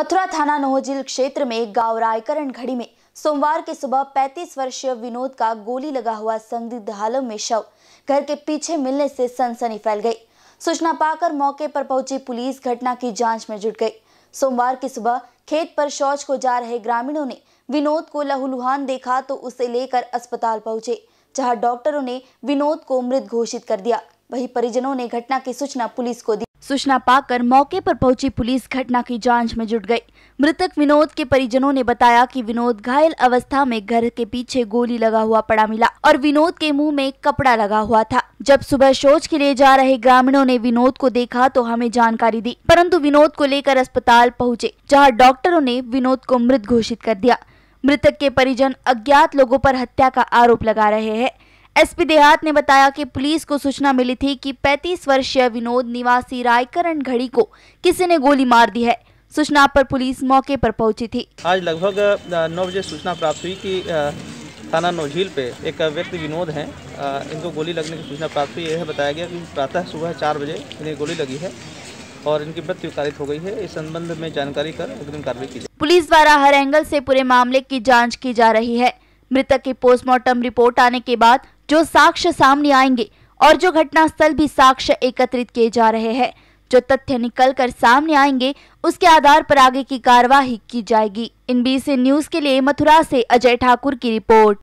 मथुरा थाना नोहजिल क्षेत्र में गांव रायकरण घड़ी में सोमवार की सुबह 35 वर्षीय विनोद का गोली लगा हुआ संदिग्ध हालत में शव घर के पीछे मिलने से सनसनी फैल गई सूचना पाकर मौके पर पहुंची पुलिस घटना की जांच में जुट गई सोमवार की सुबह खेत पर शौच को जा रहे ग्रामीणों ने विनोद को लहूलुहान देखा तो उसे लेकर अस्पताल पहुंचे जहां डॉक्टरों ने विनोद को मृत घोषित कर दिया वहीं परिजनों ने घटना की सूचना पुलिस को दी सूचना पाकर मौके पर पहुंची पुलिस घटना की जांच में जुट गई मृतक विनोद के परिजनों ने बताया कि विनोद घायल अवस्था में घर के पीछे गोली लगा हुआ पड़ा मिला और विनोद के मुंह में कपड़ा लगा हुआ था जब सुबह शौच के लिए जा रहे ग्रामीणों ने विनोद को देखा तो हमें जानकारी दी परंतु विनोद को लेकर अस्पताल पहुँचे जहाँ डॉक्टरों ने विनोद को मृत घोषित कर दिया मृतक के परिजन अज्ञात लोगों पर हत्या का आरोप लगा रहे हैं एसपी देहात ने बताया कि पुलिस को सूचना मिली थी कि 35 वर्षीय विनोद निवासी रायकरण घड़ी को किसी ने गोली मार दी है सूचना पर पुलिस मौके पर पहुंची थी आज लगभग नौ बजे सूचना प्राप्त हुई कि थाना नौझील पे एक व्यक्ति विनोद है इनको गोली लगने की सूचना प्राप्त हुई यह बताया गया कि प्रातः सुबह चार बजे इन्हें गोली लगी है और इनकी मृत्यु कारित हो गई है इस संबंध में जानकारी कर अग्रिम कार्रवाई की पुलिस द्वारा हर एंगल से पूरे मामले की जाँच की जा रही है मृतक की पोस्टमार्टम रिपोर्ट आने के बाद जो साक्ष्य सामने आएंगे और जो घटनास्थल भी साक्ष्य एकत्रित किए जा रहे हैं जो तथ्य निकल कर सामने आएंगे उसके आधार पर आगे की कार्यवाही की जाएगी इन बी न्यूज के लिए मथुरा से अजय ठाकुर की रिपोर्ट